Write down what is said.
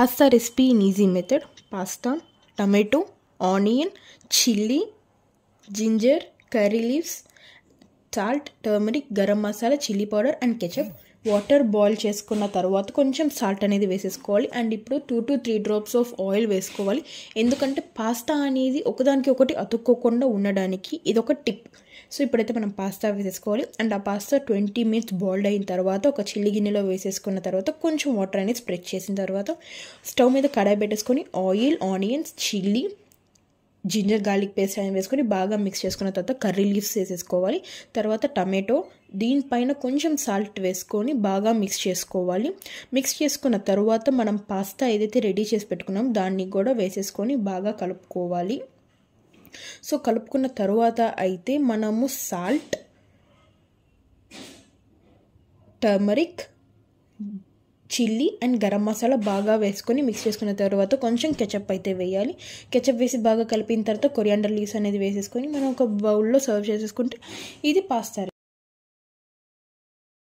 pasta recipe in easy method pasta tomato onion chili ginger curry leaves salt turmeric garam masala chilli powder and ketchup water boil చేసుకున్న తర్వాత కొంచెం salt అనేది వేసేసుకోవాలి and ఇప్పుడు two to three drops of oil వేసుకోవాలి ఎందుకంటే pasta అనేది ఒకదానికి ఒకటి అతుక్కోకుండా ఉండడానికి ఇది ఒక టిప్ సో ఇప్పుడైతే మనం పాస్తా వేసేసుకోవాలి అండ్ ఆ పాస్తా ట్వంటీ మినిట్స్ బాయిల్డ్ అయిన తర్వాత ఒక చిల్లి గిన్నెలో వేసేసుకున్న తర్వాత కొంచెం వాటర్ అనేది స్ప్రెడ్ చేసిన తర్వాత స్టవ్ మీద కడాయి పెట్టేసుకొని oil onions chilli ginger garlic paste అనేది వేసుకొని బాగా మిక్స్ చేసుకున్న తర్వాత కర్రీ లీవ్స్ వేసేసుకోవాలి తర్వాత టమాటో దీనిపైన కొంచెం సాల్ట్ వేసుకొని బాగా మిక్స్ చేసుకోవాలి మిక్స్ చేసుకున్న తర్వాత మనం పాస్తా ఏదైతే రెడీ చేసి పెట్టుకున్నాం దాన్ని కూడా వేసేసుకొని బాగా కలుపుకోవాలి సో కలుపుకున్న తర్వాత అయితే మనము salt turmeric chilli and garam masala బాగా వేసుకొని మిక్స్ చేసుకున్న తర్వాత కొంచెం కెచప్ అయితే వేయాలి కెచప్ వేసి బాగా కలిపిన తర్వాత కొరియాండర్ లీవ్స్ అనేది వేసేసుకొని మనం ఒక బౌల్లో సర్వ్ చేసేసుకుంటే ఇది పాస్తారు